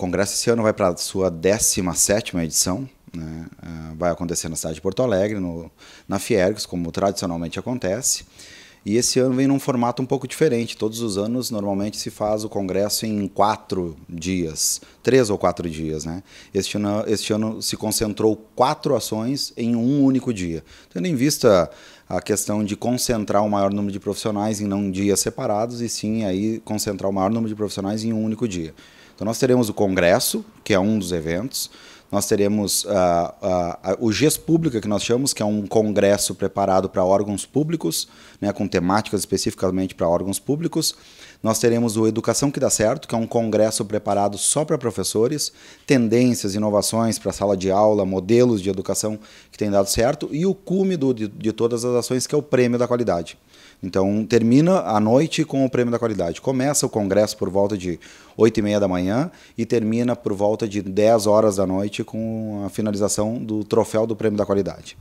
congresso esse ano vai para a sua 17 edição, né? Ah, vai acontecer na cidade de Porto Alegre, no, na Fiergs, como tradicionalmente acontece. E esse ano vem num formato um pouco diferente. Todos os anos, normalmente, se faz o congresso em quatro dias, três ou quatro dias. Né? Este, ano, este ano se concentrou quatro ações em um único dia. Tendo em vista a questão de concentrar o maior número de profissionais em não dias separados, e sim aí concentrar o maior número de profissionais em um único dia. Então nós teremos o congresso, que é um dos eventos, nós teremos ah, ah, o GES Pública, que nós chamamos, que é um congresso preparado para órgãos públicos, né, com temáticas especificamente para órgãos públicos. Nós teremos o Educação que dá certo, que é um congresso preparado só para professores, tendências, inovações para sala de aula, modelos de educação que tem dado certo, e o cume do, de, de todas as ações, que é o prêmio da qualidade. Então termina a noite com o prêmio da qualidade. Começa o congresso por volta de 8 e meia da manhã manhã e termina por volta de 10 horas da noite com a finalização do troféu do Prêmio da Qualidade.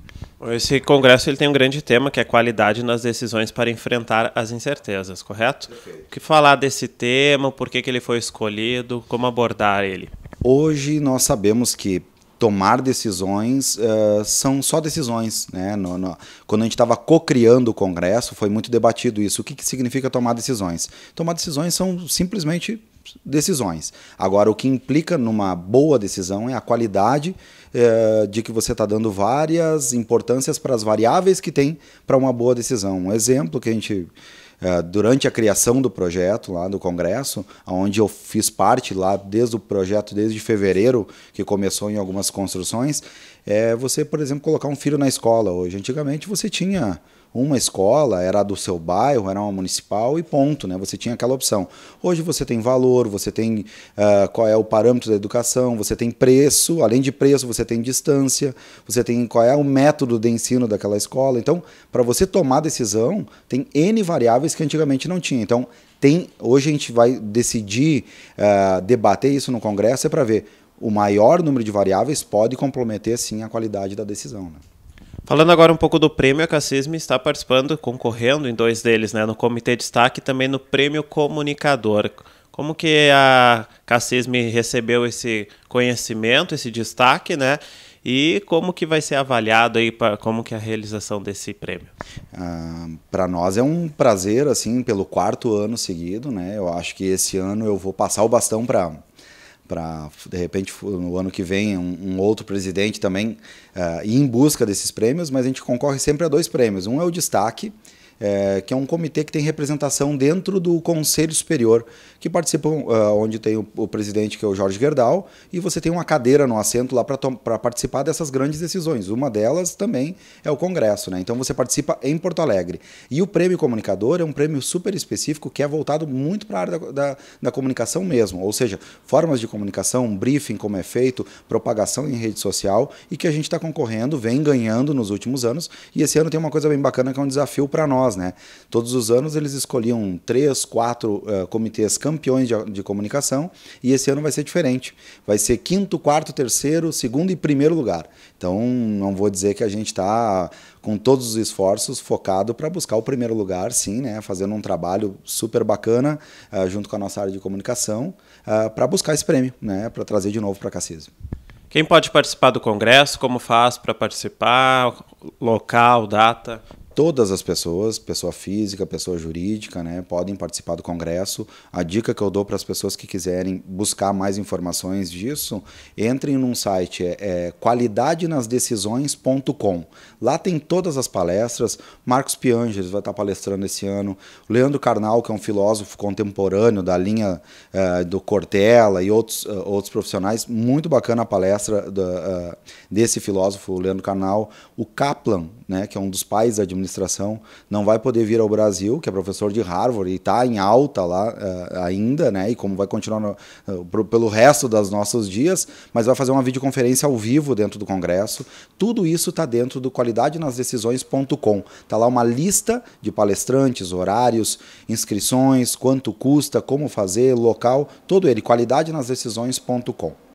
Esse congresso ele tem um grande tema que é qualidade nas decisões para enfrentar as incertezas, correto? Perfeito. O que falar desse tema, por que, que ele foi escolhido, como abordar ele? Hoje nós sabemos que tomar decisões uh, são só decisões. Né? No, no, quando a gente estava co-criando o Congresso, foi muito debatido isso. O que, que significa tomar decisões? Tomar decisões são simplesmente decisões. Agora, o que implica numa boa decisão é a qualidade é, de que você está dando várias importâncias para as variáveis que tem para uma boa decisão. Um exemplo que a gente eh, durante a criação do projeto lá do Congresso, onde eu fiz parte lá desde o projeto, desde fevereiro, que começou em algumas construções, é você, por exemplo, colocar um filho na escola. Hoje, antigamente, você tinha uma escola era do seu bairro, era uma municipal e ponto, né? Você tinha aquela opção. Hoje você tem valor, você tem uh, qual é o parâmetro da educação, você tem preço, além de preço você tem distância, você tem qual é o método de ensino daquela escola. Então, para você tomar decisão, tem n variáveis que antigamente não tinha. Então, tem hoje a gente vai decidir uh, debater isso no Congresso é para ver o maior número de variáveis pode comprometer sim a qualidade da decisão. Né? Falando agora um pouco do prêmio, a Cassisme está participando, concorrendo em dois deles, né, no Comitê Destaque e também no Prêmio Comunicador. Como que a Cassisme recebeu esse conhecimento, esse destaque, né? E como que vai ser avaliado aí, pra, como que é a realização desse prêmio? Ah, Para nós é um prazer, assim, pelo quarto ano seguido, né? Eu acho que esse ano eu vou passar o bastão para para de repente no ano que vem um, um outro presidente também uh, ir em busca desses prêmios, mas a gente concorre sempre a dois prêmios. Um é o destaque é, que é um comitê que tem representação dentro do Conselho Superior, que participam, uh, onde tem o, o, presidente, que é o Jorge Verdal, e você tem uma cadeira no assento lá para participar dessas grandes decisões. Uma delas também é o Congresso, né? Então você participa em Porto Alegre. E o Prêmio Comunicador é um prêmio super específico que é voltado muito para a área da, da, da comunicação mesmo, ou seja, formas de comunicação, briefing, como é feito, propagação em rede social, e que a gente está concorrendo, vem ganhando nos últimos anos, e esse ano tem uma coisa bem bacana que é um desafio para nós nós, né? Todos os anos eles escolhiam três, quatro uh, comitês campeões de, de, comunicação e esse ano vai ser diferente. Vai ser quinto, quarto, terceiro, segundo e primeiro lugar. Então não vou dizer que a gente está com todos os esforços focado para buscar o primeiro lugar, sim, né? Fazendo um trabalho super bacana uh, junto com a nossa área de comunicação uh, eh, para buscar esse prêmio, né? Para trazer de novo para a Quem pode participar do congresso? Como faz para participar? Local, data? todas as pessoas, pessoa física, pessoa jurídica, né, podem participar do congresso. A dica que eu dou para as pessoas que quiserem buscar mais informações disso, entrem num site é, é qualidadenasdecisões.com. Lá tem todas as palestras. Marcos Piangeles vai estar palestrando esse ano. Leandro Carnal, que é um filósofo contemporâneo da linha uh, do Cortella e outros, uh, outros profissionais. Muito bacana a palestra uh, desse filósofo Leandro Carnal. O Kaplan, né, que é um dos pais da administração administração, não vai poder vir ao Brasil, que é professor de Harvard e está em alta lá uh, ainda, né? E como vai continuar no, uh, pro, pelo resto dos nossos dias, mas vai fazer uma videoconferência ao vivo dentro do Congresso. Tudo isso está dentro do Qualidade nas Decisões.com. Está lá uma lista de palestrantes, horários, inscrições, quanto custa, como fazer, local, todo ele, Qualidade nas Decisões.com.